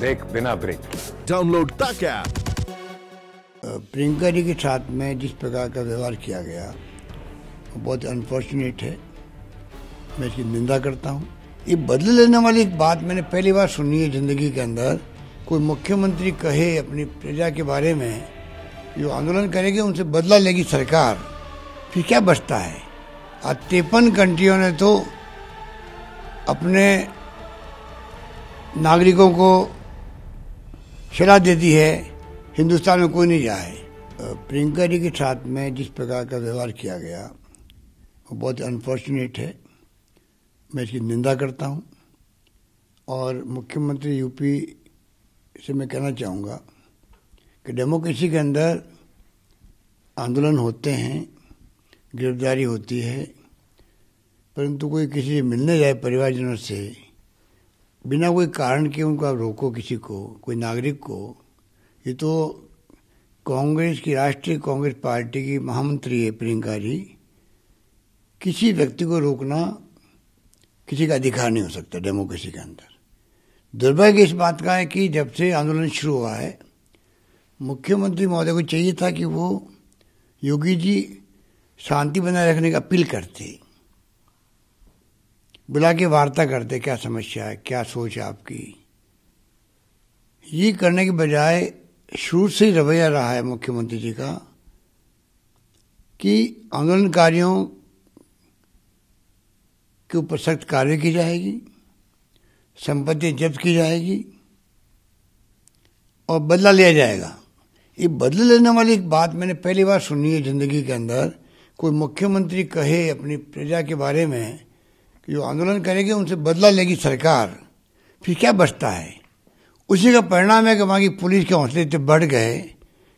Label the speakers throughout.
Speaker 1: देख बिना break download तक ऐप प्रियंका जी के साथ में जिस प्रकार का व्यवहार किया गया वो बहुत अनफॉर्चुनेट है मैं इसकी निंदा करता हूँ ये बदले लेने वाली एक बात मैंने पहली बार सुनी है ज़िंदगी के अंदर कोई मुख्यमंत्री कहे अपनी प्रजा के बारे में जो आंदोलन करेगी उनसे बदला लेगी सरकार फिर क्या बचता है आज तिरपन कंट्रियों ने तो अपने नागरिकों को सलाह देती है हिंदुस्तान में कोई नहीं जाए प्रियंका जी के साथ में जिस प्रकार का व्यवहार किया गया वो बहुत अनफॉर्चुनेट है मैं इसकी निंदा करता हूँ और मुख्यमंत्री यूपी से मैं कहना चाहूँगा कि डेमोक्रेसी के अंदर आंदोलन होते हैं गिरफ्तारी होती है परंतु कोई किसी मिलने जाए परिवारजनों से बिना कोई कारण के उनको आप रोको किसी को कोई नागरिक को ये तो कांग्रेस की राष्ट्रीय कांग्रेस पार्टी की महामंत्री है प्रियंका जी किसी व्यक्ति को रोकना किसी का अधिकार नहीं हो सकता डेमोक्रेसी के अंदर दुर्भाग्य इस बात का है कि जब से आंदोलन शुरू हुआ है मुख्यमंत्री महोदय को चाहिए था कि वो योगी जी शांति बनाए रखने का अपील करते बुला के वार्ता करते क्या समस्या है क्या सोच है आपकी ये करने के बजाय शुरू से ही रवैया रहा है मुख्यमंत्री जी का कि आंदोलनकारियों के ऊपर सख्त कार्य की जाएगी संपत्ति जब्त की जाएगी और बदला लिया जाएगा ये बदला लेने वाली एक बात मैंने पहली बार सुनी है ज़िंदगी के अंदर कोई मुख्यमंत्री कहे अपनी प्रजा के बारे में कि जो आंदोलन करेंगे उनसे बदला लेगी सरकार फिर क्या बचता है उसी का परिणाम है कि वहाँ की पुलिस के हौसले इतने बढ़ गए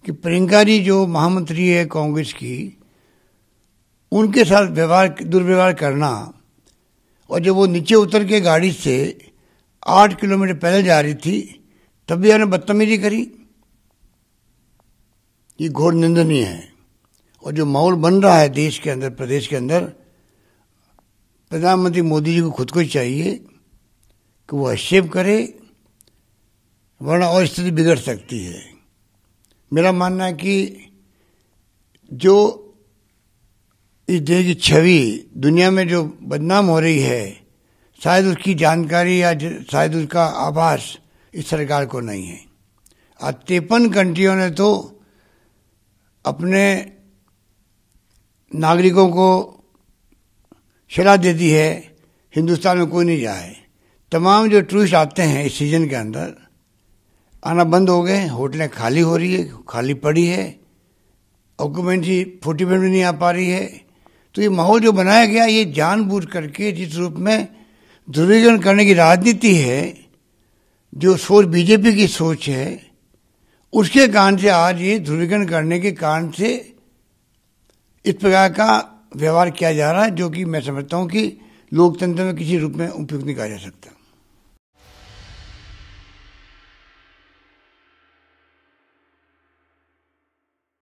Speaker 1: कि प्रियंका जी जो महामंत्री है कांग्रेस की उनके साथ व्यवहार दुर्व्यवहार करना और जब वो नीचे उतर के गाड़ी से आठ किलोमीटर पैदल जा रही थी तब भी उन्होंने बदतमीजी करी ये घोर निंदनीय है और जो माहौल बन रहा है देश के अंदर प्रदेश के अंदर प्रधानमंत्री मोदी जी को खुद को चाहिए कि वो हस्तक्षेप करे वरना और स्थिति बिगड़ सकती है मेरा मानना है कि जो इस देश की छवि दुनिया में जो बदनाम हो रही है शायद उसकी जानकारी या शायद उसका आभास इस सरकार को नहीं है आज तिरपन कंट्रियों ने तो अपने नागरिकों को सलाह देती है हिंदुस्तान में कोई नहीं जाए तमाम जो टूरिस्ट आते हैं इस सीज़न के अंदर आना बंद हो गए होटलें खाली हो रही है खाली पड़ी है ही फोर्टी परसेंट नहीं आ पा रही है तो ये माहौल जो बनाया गया ये जानबूझ करके जिस रूप में ध्रुवीकरण करने की राजनीति है जो सोच बीजेपी की सोच है उसके कारण से आज ये ध्रुवीकरण करने के कारण से इस प्रकार का व्यवहार किया जा रहा है जो कि मैं समझता हूँ कि लोकतंत्र में किसी रूप में उपयुक्त नहीं कहा जा सकता